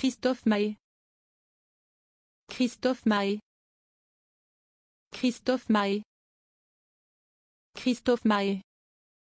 Christophe Maé Christophe Maé Christophe Maé Christophe Maé